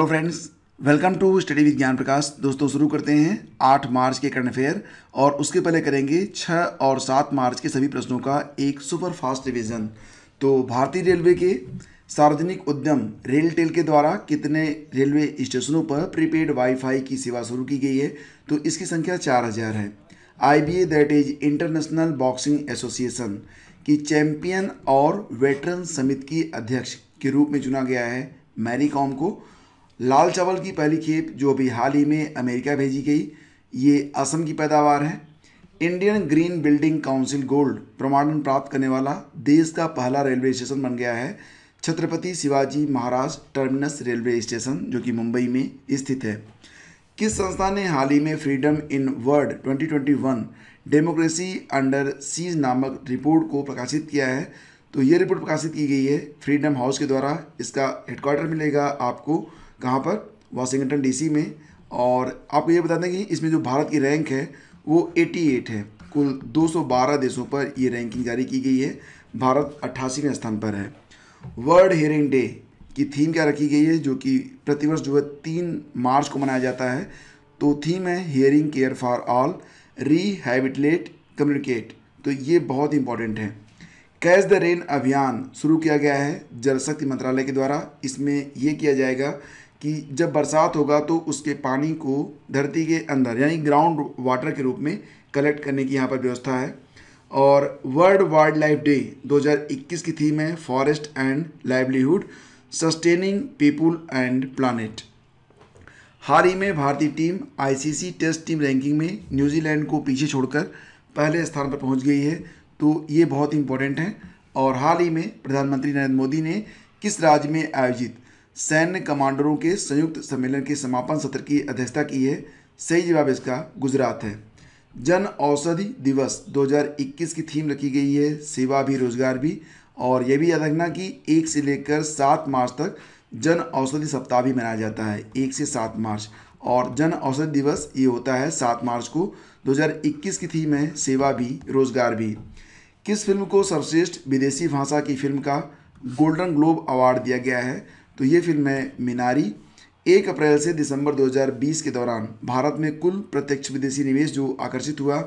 hello friends welcome to study with Gyan Prakash दोस्तों शुरू करते हैं 8 मार्च के करंट अफेयर और उसके पहले करेंगे 6 और 7 मार्च के सभी प्रश्नों का एक सुपर फास्ट रिवीजन तो भारतीय रेलवे के सार्वजनिक उद्यम रेल टेल के द्वारा कितने रेलवे स्टेशनों पर प्रीपेड वाईफाई की सेवा शुरू की गई है तो इसकी संख्या चार हज़ार है I B is international boxing association की चैम्पियन और वेटरन समिति की अध्यक्ष के रूप में चुना गया है मैरी कॉम को लाल चावल की पहली खेप जो अभी हाल ही में अमेरिका भेजी गई ये असम की पैदावार है Indian green building council gold प्रमाणन प्राप्त करने वाला देश का पहला रेलवे स्टेशन बन गया है Chhatrapati Shivaji Maharaj terminus railway station जो कि मुंबई में स्थित है किस संस्था ने हाल ही में freedom in world 2021 democracy under siege नामक रिपोर्ट को प्रकाशित किया है तो ये रिपोर्ट प्रकाशित की गई है फ्रीडम हाउस के द्वारा इसका हेडक्वार्टर मिलेगा आपको कहाँ पर वाशिंगटन डीसी में और आपको ये बता दें कि इसमें जो भारत की रैंक है वो 88 है कुल 212 देशों पर ये रैंकिंग जारी की गई है भारत अट्ठासीवें स्थान पर है वर्ल्ड हेरिंग डे की थीम क्या रखी गई है जो कि प्रतिवर्ष जो है तीन मार्च को मनाया जाता है तो थीम है hearing care for all rehabilitate communicate तो ये बहुत इंपॉर्टेंट है कैच द रेन अभियान शुरू किया गया है जल शक्ति मंत्रालय के द्वारा इसमें यह किया जाएगा कि जब बरसात होगा तो उसके पानी को धरती के अंदर यानी ग्राउंड वाटर के रूप में कलेक्ट करने की यहाँ पर व्यवस्था है और वर्ल्ड वाइल्ड लाइफ डे 2021 की थीम है forest and livelihood sustaining people and planet हाल ही में भारतीय team ICC test team ranking में न्यूजीलैंड को पीछे छोड़कर पहले स्थान पर पहुंच गई है तो ये बहुत इंपॉर्टेंट है और हाल ही में प्रधानमंत्री नरेंद्र मोदी ने किस राज्य में आयोजित सैन्य कमांडरों के संयुक्त सम्मेलन के समापन सत्र की अध्यक्षता की है सही जवाब इसका गुजरात है जन औषधि दिवस 2021 की थीम रखी गई है सेवा भी रोजगार भी और यह भी याद रखना कि एक से लेकर सात मार्च तक जन औषधि सप्ताह भी मनाया जाता है एक से सात मार्च और जन औषधि दिवस ये होता है सात मार्च को 2021 की थीम है सेवा भी रोजगार भी किस फिल्म को सर्वश्रेष्ठ विदेशी भाषा की फिल्म का गोल्डन ग्लोब अवार्ड दिया गया है तो ये फिल्म है मीनारी एक अप्रैल से दिसंबर 2020 के दौरान भारत में कुल प्रत्यक्ष विदेशी निवेश जो आकर्षित हुआ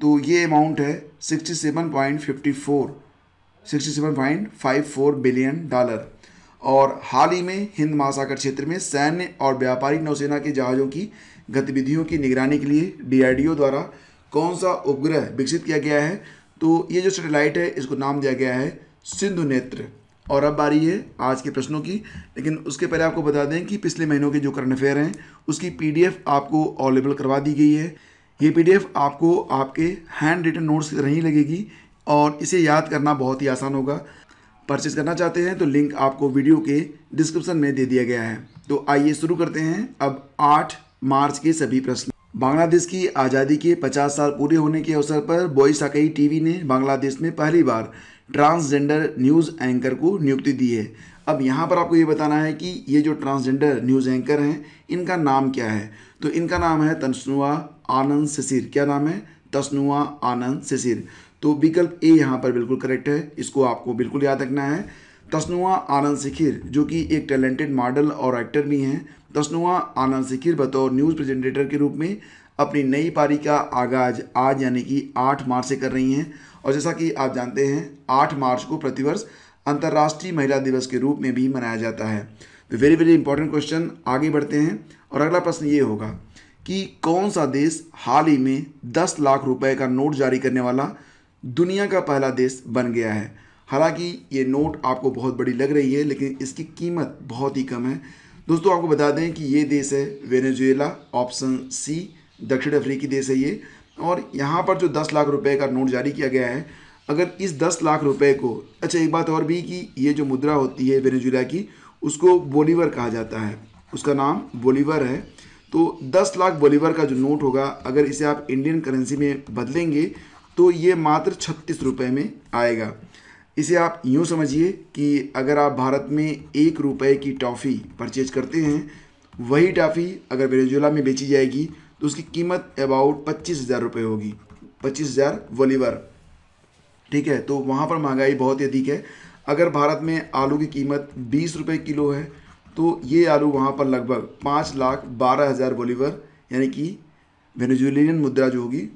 तो ये अमाउंट है 67.54 67.54 बिलियन डॉलर और हाल ही में हिंद महासागर क्षेत्र में सैन्य और व्यापारिक नौसेना के जहाज़ों की गतिविधियों की निगरानी के लिए डीआरडीओ द्वारा कौन सा उपग्रह विकसित किया गया है तो ये जो सेटेलाइट है इसको नाम दिया गया है सिंधु नेत्र और अब बारी है आज के प्रश्नों की लेकिन उसके पहले आपको बता दें कि पिछले महीनों के जो करंट अफेयर हैं उसकी पीडीएफ आपको अवेलेबल करवा दी गई है ये पीडीएफ आपको आपके हैंड रिटन नोट्स की तरह ही लगेगी और इसे याद करना बहुत ही आसान होगा परचेज करना चाहते हैं तो लिंक आपको वीडियो के डिस्क्रिप्शन में दे दिया गया है तो आइए शुरू करते हैं अब आठ मार्च के सभी प्रश्न बांग्लादेश की आज़ादी के 50 साल पूरे होने के अवसर पर बॉयसाकई टीवी ने बांग्लादेश में पहली बार ट्रांसजेंडर न्यूज़ एंकर को नियुक्ति दी है अब यहाँ पर आपको ये बताना है कि ये जो ट्रांसजेंडर न्यूज़ एंकर हैं इनका नाम क्या है तो इनका नाम है तनसनुआ आनंद शिशिर क्या नाम है तसनुआ आनंद शिशिर तो विकल्प ए यहाँ पर बिल्कुल करेक्ट है इसको आपको बिल्कुल याद रखना है तसनुआ आनंद शिखिर जो कि एक टैलेंटेड मॉडल और एक्टर भी हैं तस्नुआ आनंद शिखिर बतौर न्यूज़ प्रेजेंटेटर के रूप में अपनी नई पारी का आगाज आज यानी कि 8 मार्च से कर रही हैं और जैसा कि आप जानते हैं 8 मार्च को प्रतिवर्ष अंतर्राष्ट्रीय महिला दिवस के रूप में भी मनाया जाता है तो वेरी वेरी इंपॉर्टेंट क्वेश्चन आगे बढ़ते हैं और अगला प्रश्न ये होगा कि कौन सा देश हाल ही में दस लाख रुपए का नोट जारी करने वाला दुनिया का पहला देश बन गया है हालांकि ये नोट आपको बहुत बड़ी लग रही है लेकिन इसकी कीमत बहुत ही कम है दोस्तों आपको बता दें कि ये देश है वेनेजुएला ऑप्शन सी दक्षिण अफ्रीकी देश है ये और यहाँ पर जो दस लाख रुपये का नोट जारी किया गया है अगर इस दस लाख रुपये को अच्छा एक बात और भी कि ये जो मुद्रा होती है वेनेजुला की उसको बोलीवर कहा जाता है उसका नाम बोलीवर है तो दस लाख बोलीवर का जो नोट होगा अगर इसे आप इंडियन करेंसी में बदलेंगे तो ये मात्र छत्तीस रुपये में आएगा इसे आप यूँ समझिए कि अगर आप भारत में एक रुपये की टॉफ़ी परचेज करते हैं वही टॉफ़ी अगर वेनेजुला में बेची जाएगी तो उसकी कीमत अबाउट पच्चीस हज़ार रुपये होगी पच्चीस हज़ार वलीवर ठीक है तो वहाँ पर महंगाई बहुत ही अधिक है अगर भारत में आलू की कीमत बीस रुपये किलो है तो ये आलू वहाँ पर लगभग पाँच लाख बारह हज़ार वलीवर यानी कि वेनेजुएलियन मुद्रा जो होगी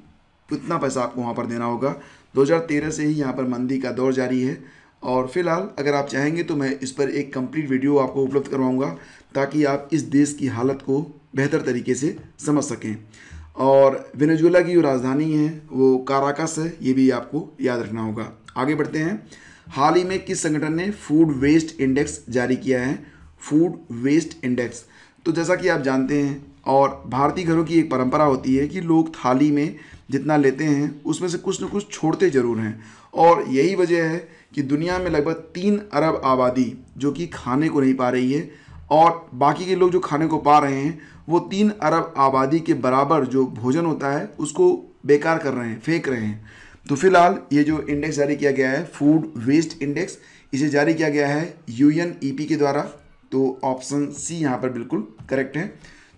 उतना पैसा आपको वहाँ पर देना होगा 2013 से ही यहाँ पर मंदी का दौर जारी है और फिलहाल अगर आप चाहेंगे तो मैं इस पर एक कंप्लीट वीडियो आपको उपलब्ध करवाऊँगा ताकि आप इस देश की हालत को बेहतर तरीके से समझ सकें और वेनेजुएला की जो राजधानी है वो काराकस है ये भी आपको याद रखना होगा आगे बढ़ते हैं हाल ही में किस संगठन ने फूड वेस्ट इंडेक्स जारी किया है फूड वेस्ट इंडेक्स तो जैसा कि आप जानते हैं और भारतीय घरों की एक परंपरा होती है कि लोग थाली में जितना लेते हैं उसमें से कुछ न कुछ छोड़ते ज़रूर हैं और यही वजह है कि दुनिया में लगभग तीन अरब आबादी जो कि खाने को नहीं पा रही है और बाकी के लोग जो खाने को पा रहे हैं वो तीन अरब आबादी के बराबर जो भोजन होता है उसको बेकार कर रहे हैं फेंक रहे हैं तो फिलहाल ये जो इंडेक्स जारी किया गया है फूड वेस्ट इंडेक्स इसे जारी किया गया है यू एन ई पी के द्वारा तो ऑप्शन सी यहाँ पर बिल्कुल करेक्ट है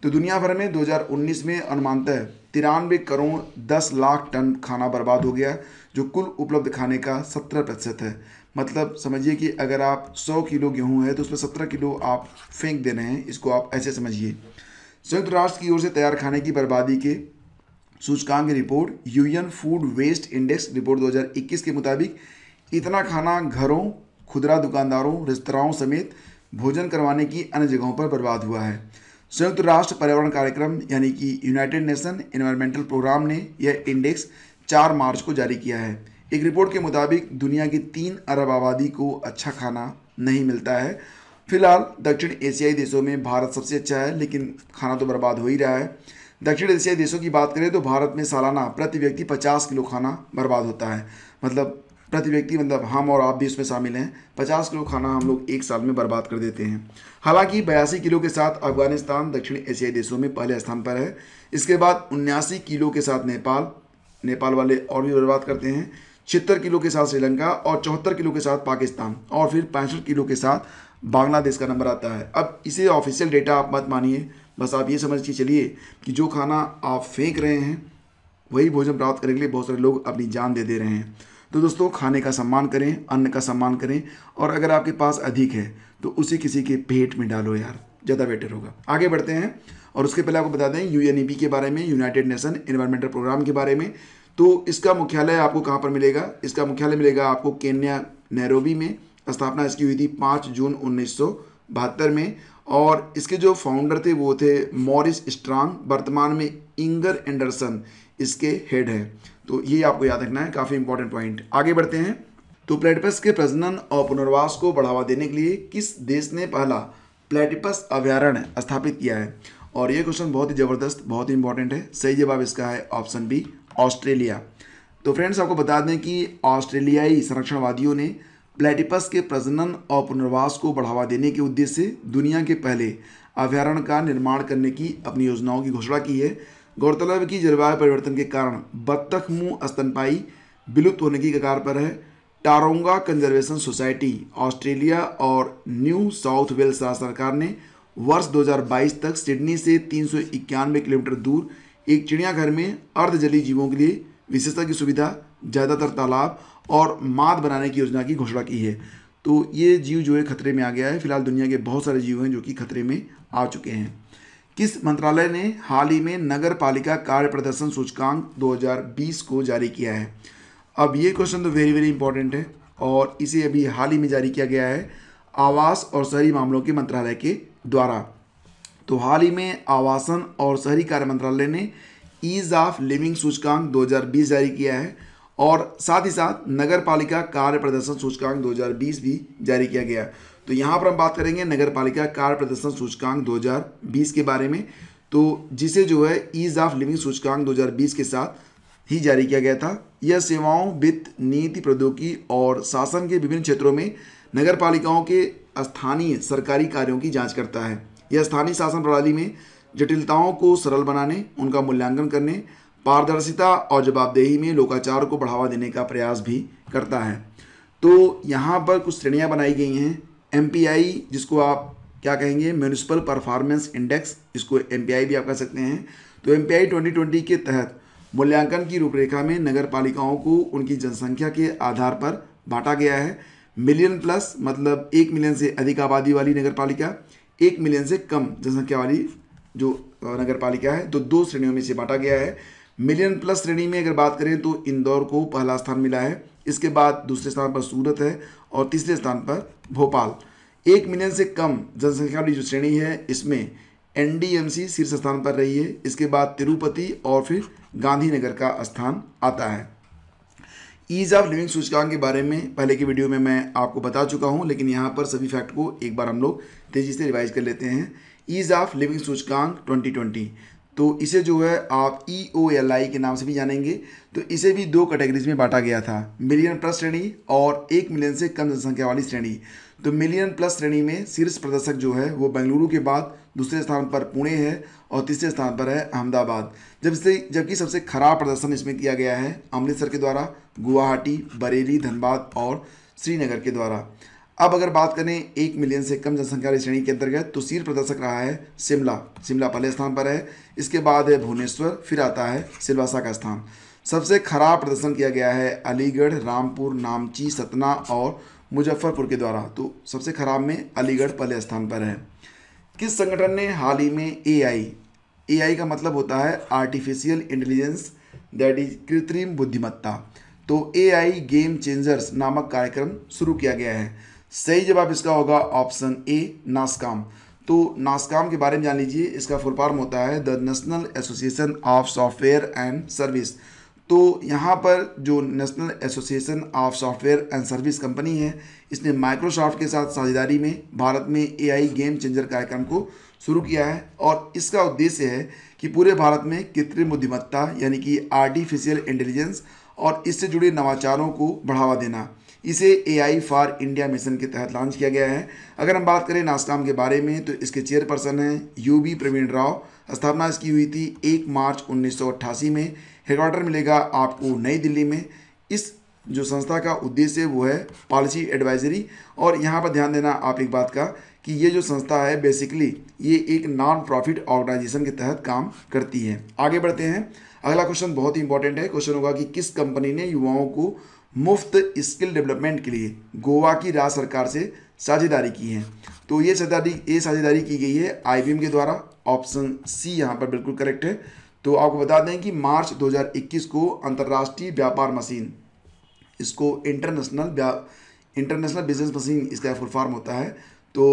तो दुनिया भर में 2019 में अनुमानतः तिरानवे करोड़ 10 लाख टन खाना बर्बाद हो गया जो कुल उपलब्ध खाने का 17 प्रतिशत है मतलब समझिए कि अगर आप 100 किलो गेहूं है तो उसमें 17 किलो आप फेंक दे रहे हैं इसको आप ऐसे समझिए संयुक्त राष्ट्र की ओर से तैयार खाने की बर्बादी के सूचकांक report UN food waste index report 2021 के मुताबिक इतना खाना घरों खुदरा दुकानदारों रेस्तराओं समेत भोजन करवाने की अन्य जगहों पर बर्बाद हुआ है संयुक्त राष्ट्र पर्यावरण कार्यक्रम यानी कि यूनाइटेड नेशन इन्वायरमेंटल प्रोग्राम ने यह इंडेक्स चार मार्च को जारी किया है एक रिपोर्ट के मुताबिक दुनिया की तीन अरब आबादी को अच्छा खाना नहीं मिलता है फिलहाल दक्षिण एशियाई देशों में भारत सबसे अच्छा है लेकिन खाना तो बर्बाद हो ही रहा है दक्षिण एशियाई देशों की बात करें तो भारत में सालाना प्रति व्यक्ति पचास किलो खाना बर्बाद होता है मतलब प्रति व्यक्ति मतलब हम और आप भी उसमें शामिल हैं पचास किलो खाना हम लोग एक साल में बर्बाद कर देते हैं हालांकि बयासी किलो के साथ अफगानिस्तान दक्षिण एशियाई देशों में पहले स्थान पर है इसके बाद उन्यासी किलो के साथ नेपाल नेपाल वाले और भी बर्बाद करते हैं छिहत्तर किलो के साथ श्रीलंका और चौहत्तर किलो के साथ पाकिस्तान और फिर पैंसठ किलो के साथ बांग्लादेश का नंबर आता है अब इसे ऑफिशियल डेटा आप मत मानिए बस आप ये समझ के चलिए कि जो खाना आप फेंक रहे हैं वही भोजन प्राप्त करने के लिए बहुत सारे लोग अपनी जान दे दे रहे हैं तो दोस्तों खाने का सम्मान करें अन्न का सम्मान करें और अगर आपके पास अधिक है तो उसे किसी के पेट में डालो यार ज़्यादा बेटर होगा आगे बढ़ते हैं और उसके पहले आपको बता दें यू e के बारे में यूनाइटेड नेशन इन्वायरमेंटल प्रोग्राम के बारे में तो इसका मुख्यालय आपको कहाँ पर मिलेगा इसका मुख्यालय मिलेगा आपको केन्या नैरोबी में स्थापना इसकी हुई थी पाँच जून उन्नीस में और इसके जो फाउंडर थे वो थे मॉरिस स्ट्रांग वर्तमान में इंगर एंडरसन इसके हेड हैं तो ये आपको याद रखना है काफ़ी इंपॉर्टेंट पॉइंट आगे बढ़ते हैं तो प्लेटिपस के प्रजनन और पुनर्वास को बढ़ावा देने के लिए किस देश ने पहला प्लेटिपस अभ्यारण्य स्थापित किया है और ये क्वेश्चन बहुत ही ज़बरदस्त बहुत ही इंपॉर्टेंट है सही जवाब इसका है ऑप्शन बी ऑस्ट्रेलिया तो फ्रेंड्स आपको बता दें कि ऑस्ट्रेलियाई संरक्षणवादियों ने प्लेटिपस के प्रजनन और पुनर्वास को बढ़ावा देने के उद्देश्य से दुनिया के पहले अभ्यारण्य का निर्माण करने की अपनी योजनाओं की घोषणा की है गौरतलब है कि जलवायु परिवर्तन के कारण बत्तख मुँह स्तनपाई विलुप्त होने की कगार पर है टारोंगा कंजर्वेशन सोसाइटी ऑस्ट्रेलिया और न्यू साउथ वेल्स राज्य सरकार ने वर्ष 2022 तक सिडनी से तीन किलोमीटर दूर एक चिड़ियाघर में अर्धजलीय जीवों के लिए विशेषता की सुविधा ज़्यादातर तालाब और माद बनाने की योजना की घोषणा की है तो ये जीव जो है खतरे में आ गया है फिलहाल दुनिया के बहुत सारे जीव हैं जो कि खतरे में आ चुके हैं किस मंत्रालय ने हाल ही में नगर पालिका कार्य प्रदर्शन सूचकांक 2020 को जारी किया है अब ये क्वेश्चन तो वेरी वेरी इंपॉर्टेंट है और इसे अभी हाल ही में जारी किया गया है आवास और शहरी मामलों के मंत्रालय के द्वारा तो हाल ही में आवासन और शहरी कार्य मंत्रालय ने ईज ऑफ लिविंग सूचकांक 2020 जारी किया है और साथ ही साथ नगर पालिका कार्य प्रदर्शन सूचकांक 2020 भी जारी किया गया तो यहाँ पर हम बात करेंगे नगर पालिका कार्य प्रदर्शन सूचकांक 2020 के बारे में तो जिसे जो है ईज ऑफ लिविंग सूचकांक 2020 के साथ ही जारी किया गया था यह सेवाओं वित्त नीति प्रौद्योगिकी और शासन के विभिन्न क्षेत्रों में नगर पालिकाओं के स्थानीय सरकारी कार्यों की जाँच करता है यह स्थानीय शासन प्रणाली में जटिलताओं को सरल बनाने उनका मूल्यांकन करने पारदर्शिता और जवाबदेही में लोकाचार को बढ़ावा देने का प्रयास भी करता है तो यहाँ पर कुछ श्रेणियाँ बनाई गई हैं एम जिसको आप क्या कहेंगे म्यूनिसिपल परफॉर्मेंस इंडेक्स इसको एम भी आप कह सकते हैं तो एम पी के तहत मूल्यांकन की रूपरेखा में नगर पालिकाओं को उनकी जनसंख्या के आधार पर बांटा गया है मिलियन प्लस मतलब एक मिलियन से अधिक आबादी वाली नगर पालिका एक मिलियन से कम जनसंख्या वाली जो नगर पालिका है तो दो श्रेणियों में इसे बांटा गया है मिलियन प्लस श्रेणी में अगर बात करें तो इंदौर को पहला स्थान मिला है इसके बाद दूसरे स्थान पर सूरत है और तीसरे स्थान पर भोपाल एक मिलियन से कम जनसंख्या वाली जो श्रेणी है इसमें एनडीएमसी शीर्ष स्थान पर रही है इसके बाद तिरुपति और फिर गांधीनगर का स्थान आता है ईज़ ऑफ लिविंग सूचकांक के बारे में पहले की वीडियो में मैं आपको बता चुका हूँ लेकिन यहाँ पर सभी फैक्ट को एक बार हम लोग तेज़ी से रिवाइज कर लेते हैं ईज़ ऑफ लिविंग सूचकांक 2020 तो इसे जो है आप ई ओ एल आई के नाम से भी जानेंगे तो इसे भी दो कैटेगरीज में बांटा गया था मिलियन प्लस श्रेणी और एक मिलियन से कम जनसंख्या वाली श्रेणी तो मिलियन प्लस श्रेणी में शीर्ष प्रदर्शक जो है वो बेंगलुरु के बाद दूसरे स्थान पर पुणे है और तीसरे स्थान पर है अहमदाबाद जब से जबकि सबसे खराब प्रदर्शन इसमें किया गया है अमृतसर के द्वारा गुवाहाटी बरेली धनबाद और श्रीनगर के द्वारा अब अगर बात करें एक मिलियन से कम जनसंख्या श्रेणी के अंतर्गत तो शीर्ष प्रदर्शक रहा है शिमला शिमला पहले स्थान पर है इसके बाद है भुवनेश्वर फिर आता है सिलवासा का स्थान सबसे खराब प्रदर्शन किया गया है अलीगढ़ रामपुर नामची सतना और मुजफ्फरपुर के द्वारा तो सबसे खराब में अलीगढ़ पहले स्थान पर है किस संगठन ने हाल ही में एआई एआई का मतलब होता है आर्टिफिशियल इंटेलिजेंस दैट इज कृत्रिम बुद्धिमत्ता तो एआई गेम चेंजर्स नामक कार्यक्रम शुरू किया गया है सही जवाब इसका होगा ऑप्शन ए नासकाम तो नास्काम के बारे में जान लीजिए इसका फुल फॉर्म होता है the national association of software and service तो यहाँ पर जो national association of software and service company है इसने माइक्रोसॉफ्ट के साथ साझेदारी में भारत में एआई गेम चेंजर कार्यक्रम को शुरू किया है और इसका उद्देश्य है कि पूरे भारत में कृत्रिम बुद्धिमत्ता यानी कि आर्टिफिशियल इंटेलिजेंस और इससे जुड़े नवाचारों को बढ़ावा देना इसे एआई फॉर इंडिया मिशन के तहत लॉन्च किया गया है अगर हम बात करें नास्काम के बारे में तो इसके चेयरपर्सन हैं यूबी प्रवीण राव स्थापना इसकी हुई थी एक मार्च 1988 में हेडक्वार्टर मिलेगा आपको नई दिल्ली में इस जो संस्था का उद्देश्य वो है पॉलिसी एडवाइजरी और यहाँ पर ध्यान देना आप एक बात का कि ये जो संस्था है बेसिकली ये एक नॉन प्रॉफिट ऑर्गेनाइजेशन के तहत काम करती है आगे बढ़ते हैं अगला क्वेश्चन बहुत ही इंपॉर्टेंट है क्वेश्चन होगा कि किस कंपनी ने युवाओं को मुफ्त स्किल डेवलपमेंट के लिए गोवा की राज्य सरकार से साझेदारी की है तो ये साझेदारी ये साझेदारी की गई है आई के द्वारा ऑप्शन सी यहाँ पर बिल्कुल करेक्ट है तो आपको बता दें कि मार्च 2021 को अंतर्राष्ट्रीय व्यापार मशीन इसको इंटरनेशनल इंटरनेशनल बिजनेस मशीन इसका फुल फॉर्म होता है तो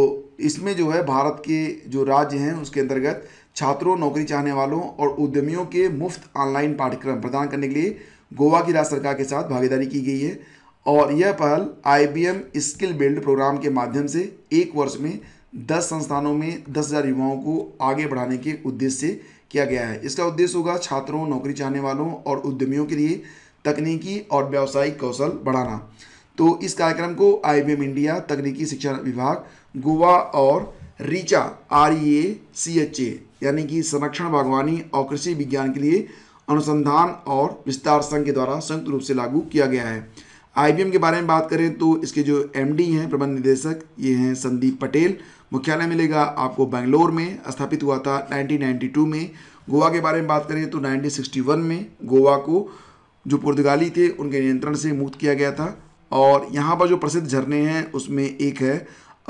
इसमें जो है भारत के जो राज्य हैं उसके अंतर्गत छात्रों नौकरी चाहने वालों और उद्यमियों के मुफ्त ऑनलाइन पाठ्यक्रम प्रदान करने के लिए गोवा की राज्य सरकार के साथ भागीदारी की गई है और यह पहल आई स्किल बिल्ड प्रोग्राम के माध्यम से एक वर्ष में दस संस्थानों में दस हज़ार युवाओं को आगे बढ़ाने के उद्देश्य से किया गया है इसका उद्देश्य होगा छात्रों नौकरी चाहने वालों और उद्यमियों के लिए तकनीकी और व्यावसायिक कौशल बढ़ाना तो इस कार्यक्रम को आई इंडिया तकनीकी शिक्षा विभाग गोवा और रीचा R E A C H A यानी कि संरक्षण बागवानी और कृषि विज्ञान के लिए अनुसंधान और विस्तार संघ के द्वारा संयुक्त रूप से लागू किया गया है आई के बारे में बात करें तो इसके जो एम हैं प्रबंध निदेशक ये हैं संदीप पटेल मुख्यालय मिलेगा आपको बेंगलोर में स्थापित हुआ था 1992 में गोवा के बारे में बात करें तो 1961 में गोवा को जो पुर्तगाली थे उनके नियंत्रण से मुक्त किया गया था और यहाँ पर जो प्रसिद्ध झरने हैं उसमें एक है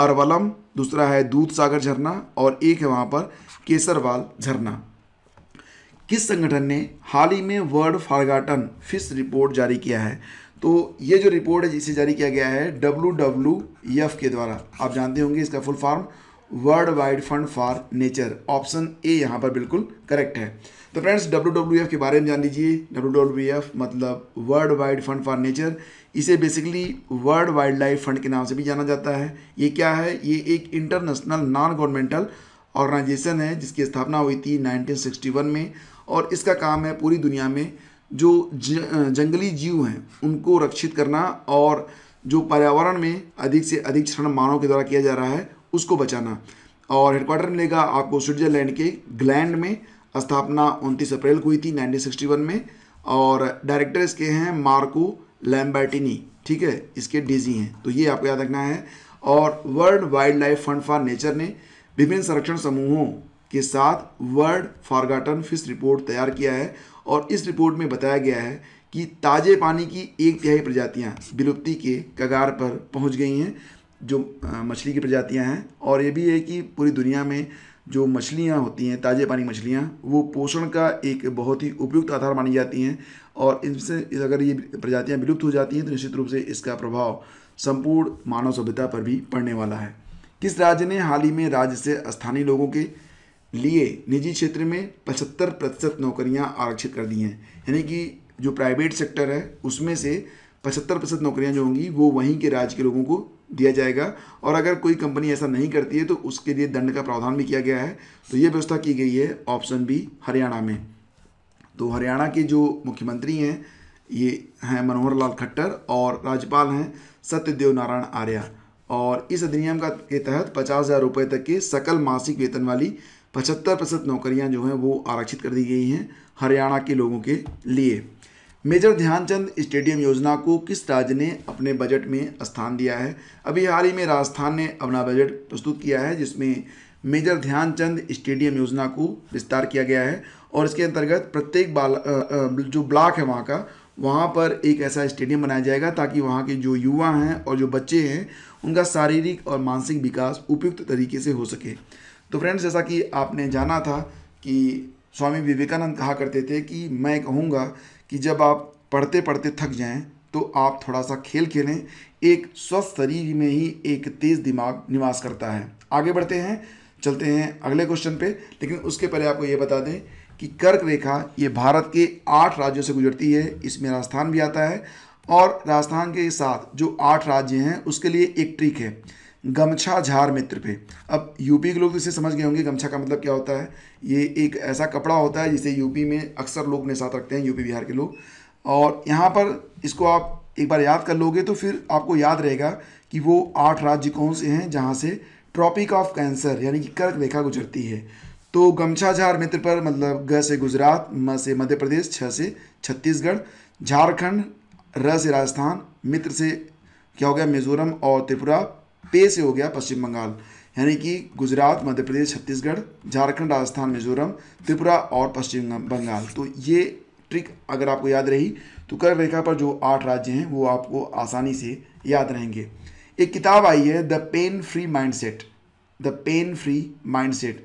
अरवलम दूसरा है दूध सागर झरना और एक है वहाँ पर केसरवाल झरना किस संगठन ने हाल ही में वर्ल्ड फारगाटन फिश रिपोर्ट जारी किया है तो ये जो रिपोर्ट है जिसे जारी किया गया है डब्ल्यू डब्ल्यू एफ के द्वारा आप जानते होंगे इसका full form world wide fund for nature option A यहाँ पर बिल्कुल करेक्ट है तो फ्रेंड्स डब्ल्यू डब्ल्यू एफ के बारे में जान लीजिए डब्ल्यू डब्ल्यू एफ मतलब world wide fund for nature इसे basically world wild life fund के नाम से भी जाना जाता है ये क्या है ये एक इंटरनेशनल नॉन गवर्नमेंटल ऑर्गेनाइजेशन है जिसकी स्थापना हुई थी 1961 में और इसका काम है पूरी दुनिया में जो ज, जंगली जीव हैं उनको रक्षित करना और जो पर्यावरण में अधिक से अधिक क्षरण मानव के द्वारा किया जा रहा है उसको बचाना और हेडक्वार्टर मिलेगा आपको स्विट्जरलैंड के ग्लैंड में स्थापना उनतीस अप्रैल को हुई थी 1961 में और डायरेक्टर इसके हैं मार्को लैम्बर्टिनी ठीक है इसके डीजी हैं तो ये आपको याद रखना है और world wild life fund for nature ने विभिन्न संरक्षण समूहों के साथ वर्ल्ड फॉरगाटन फिश रिपोर्ट तैयार किया है और इस रिपोर्ट में बताया गया है कि ताज़े पानी की एक तिहाई प्रजातियाँ विलुप्ति के कगार पर पहुँच गई हैं जो मछली की प्रजातियाँ हैं और ये भी है कि पूरी दुनिया में जो मछलियाँ होती हैं ताज़े पानी मछलियाँ वो पोषण का एक बहुत ही उपयुक्त आधार मानी जाती हैं और इनसे अगर ये प्रजातियाँ विलुप्त हो जाती हैं तो निश्चित रूप से इसका प्रभाव संपूर्ण मानव सभ्यता पर भी पड़ने वाला है किस राज्य ने हाल ही में राज्य से स्थानीय लोगों के लिए निजी क्षेत्र में पचहत्तर प्रतिशत नौकरियाँ आरक्षित कर दी हैं यानी कि जो प्राइवेट सेक्टर है उसमें से पचहत्तर प्रतिशत नौकरियाँ जो होंगी वो वहीं के राज्य के लोगों को दिया जाएगा और अगर कोई कंपनी ऐसा नहीं करती है तो उसके लिए दंड का प्रावधान भी किया गया है तो ये व्यवस्था की गई है ऑप्शन बी हरियाणा में तो हरियाणा के जो मुख्यमंत्री हैं ये हैं मनोहर लाल खट्टर और राज्यपाल हैं सत्यदेव नारायण आर्या और इस अधिनियम का के तहत पचास हज़ार रुपये तक के सकल मासिक वेतन वाली पचहत्तर प्रतिशत नौकरियाँ जो हैं वो आरक्षित कर दी गई हैं हरियाणा के लोगों के लिए मेजर ध्यानचंद स्टेडियम योजना को किस राज्य ने अपने बजट में स्थान दिया है अभी हाल ही में राजस्थान ने अपना बजट प्रस्तुत किया है जिसमें मेजर ध्यानचंद स्टेडियम योजना को विस्तार किया गया है और इसके अंतर्गत प्रत्येक बाल जो ब्लॉक है वहाँ का वहाँ पर एक ऐसा स्टेडियम बनाया जाएगा ताकि वहाँ के जो युवा हैं और जो बच्चे हैं उनका शारीरिक और मानसिक विकास उपयुक्त तरीके से हो सके तो फ्रेंड्स जैसा कि आपने जाना था कि स्वामी विवेकानंद कहा करते थे कि मैं कहूँगा कि जब आप पढ़ते पढ़ते थक जाएं तो आप थोड़ा सा खेल खेलें एक स्वस्थ शरीर में ही एक तेज़ दिमाग निवास करता है आगे बढ़ते हैं चलते हैं अगले क्वेश्चन पे लेकिन उसके पहले आपको ये बता दें कि कर्क रेखा ये भारत के आठ राज्यों से गुजरती है इसमें राजस्थान भी आता है और राजस्थान के साथ जो आठ राज्य हैं उसके लिए एक ट्रिक है गमछा झार मित्र पे अब यूपी के लोग तो इसे समझ गए होंगे गमछा का मतलब क्या होता है ये एक ऐसा कपड़ा होता है जिसे यूपी में अक्सर लोग निशात रखते हैं यूपी बिहार के लोग और यहाँ पर इसको आप एक बार याद कर लोगे तो फिर आपको याद रहेगा कि वो आठ राज्य कौन से हैं जहाँ से ट्रॉपिक ऑफ कैंसर यानी कि कर्क रेखा गुजरती है तो गमछा झार मित्र पर मतलब ग से गुजरात म से मध्य प्रदेश छ से छत्तीसगढ़ झारखंड र से राजस्थान मित्र से क्या हो गया मिजोरम और त्रिपुरा पे से हो गया पश्चिम बंगाल यानी कि गुजरात मध्य प्रदेश छत्तीसगढ़ झारखंड राजस्थान मिजोरम त्रिपुरा और पश्चिम बंगाल तो ये ट्रिक अगर आपको याद रही तो कर रेखा पर जो आठ राज्य हैं वो आपको आसानी से याद रहेंगे एक किताब आई है the pain free set the pain free mindset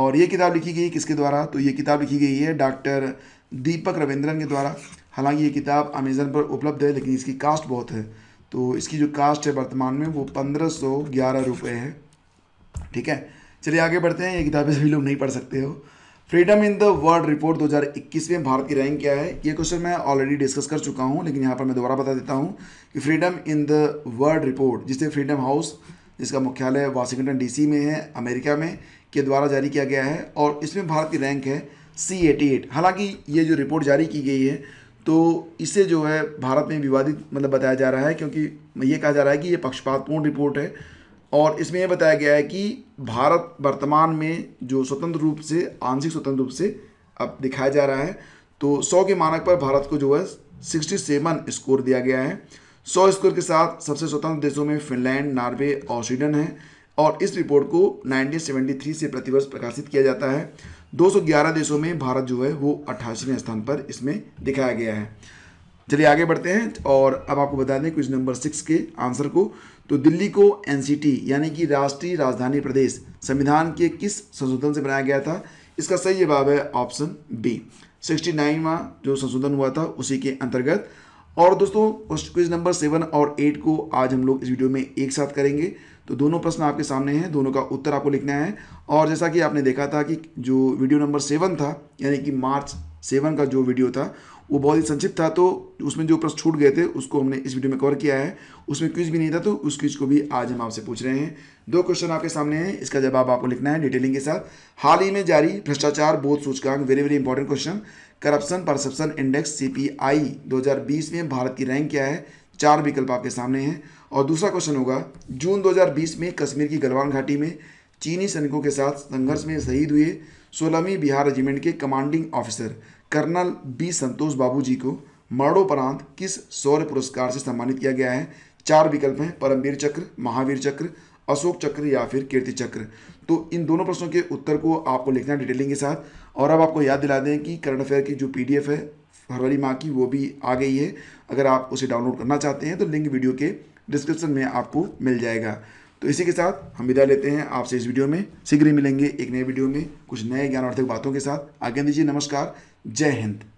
और ये किताब लिखी गई किसके द्वारा तो ये किताब लिखी गई है डॉक्टर दीपक रविंद्रन के द्वारा हालांकि ये किताब अमेजन पर उपलब्ध है लेकिन इसकी कास्ट बहुत है तो इसकी जो कास्ट है वर्तमान में वो पंद्रह सौ ग्यारह रुपये है ठीक है चलिए आगे बढ़ते हैं ये किताबें सभी लोग नहीं पढ़ सकते हो freedom in the world report 2021 में भारत की रैंक क्या है ये क्वेश्चन मैं ऑलरेडी डिस्कस कर चुका हूँ लेकिन यहाँ पर मैं दोबारा बता देता हूँ कि freedom in the world report जिसे फ्रीडम हाउस जिसका मुख्यालय वाशिंगटन डी में है अमेरिका में के द्वारा जारी किया गया है और इसमें भारत की रैंक है सी एटी एट ये जो रिपोर्ट जारी की गई है तो इसे जो है भारत में विवादित मतलब बताया जा रहा है क्योंकि ये कहा जा रहा है कि ये पक्षपातपूर्ण रिपोर्ट है और इसमें यह बताया गया है कि भारत वर्तमान में जो स्वतंत्र रूप से आंशिक स्वतंत्र रूप से अब दिखाया जा रहा है तो सौ के मानक पर भारत को जो है सिक्सटी सेवन स्कोर दिया गया है सौ स्कोर के साथ सबसे स्वतंत्र देशों में फिनलैंड नॉर्वे और स्वीडन है और इस रिपोर्ट को 1973 से प्रतिवर्ष प्रकाशित किया जाता है 211 देशों में भारत जो है वो अट्ठासीवें स्थान पर इसमें दिखाया गया है चलिए आगे बढ़ते हैं और अब आपको बता दें क्वेश्चन नंबर सिक्स के आंसर को तो दिल्ली को एनसीटी यानी कि राष्ट्रीय राजधानी प्रदेश संविधान के किस संशोधन से बनाया गया था इसका सही जवाब है ऑप्शन बी सिक्सटी नाइनवा जो संशोधन हुआ था उसी के अंतर्गत और दोस्तों क्वेश्चन नंबर सेवन और एट को आज हम लोग इस वीडियो में एक साथ करेंगे तो दोनों प्रश्न आपके सामने हैं दोनों का उत्तर आपको लिखना है और जैसा कि आपने देखा था कि जो वीडियो नंबर सेवन था यानी कि मार्च सेवन का जो वीडियो था वो बहुत ही संक्षिप्त था तो उसमें जो प्रश्न छूट गए थे उसको हमने इस वीडियो में कवर किया है उसमें क्विज भी नहीं था तो उस क्विज को भी आज हम आपसे पूछ रहे हैं दो क्वेश्चन आपके सामने हैं इसका जवाब आपको लिखना है डिटेलिंग के साथ हाल ही में जारी भ्रष्टाचार बोध सूचकांक very very important question corruption perception index C P में भारत की रैंक क्या है चार विकल्प आपके सामने हैं और दूसरा क्वेश्चन होगा जून 2020 में कश्मीर की गलवान घाटी में चीनी सैनिकों के साथ संघर्ष में शहीद हुए सोलहवीं बिहार रेजिमेंट के commanding officer colonel B Santosh Babu ji को मरणोपरांत किस शौर्य पुरस्कार से सम्मानित किया गया है चार विकल्प हैं परमवीर चक्र महावीर चक्र अशोक चक्र या फिर कीर्ति चक्र तो इन दोनों प्रश्नों के उत्तर को आपको लिखना डिटेलिंग के साथ और अब आपको याद दिला दें कि करंट अफेयर की जो पीडीएफ है फरवरी माह की वो भी आ गई है अगर आप उसे डाउनलोड करना चाहते हैं तो लिंक वीडियो के डिस्क्रिप्शन में आपको मिल जाएगा तो इसी के साथ हम विदा लेते हैं आपसे इस वीडियो में शीघ्र ही मिलेंगे एक नए वीडियो में कुछ नए ज्ञानवर्धक बातों के साथ आज्ञा दीजिए नमस्कार जय हिंद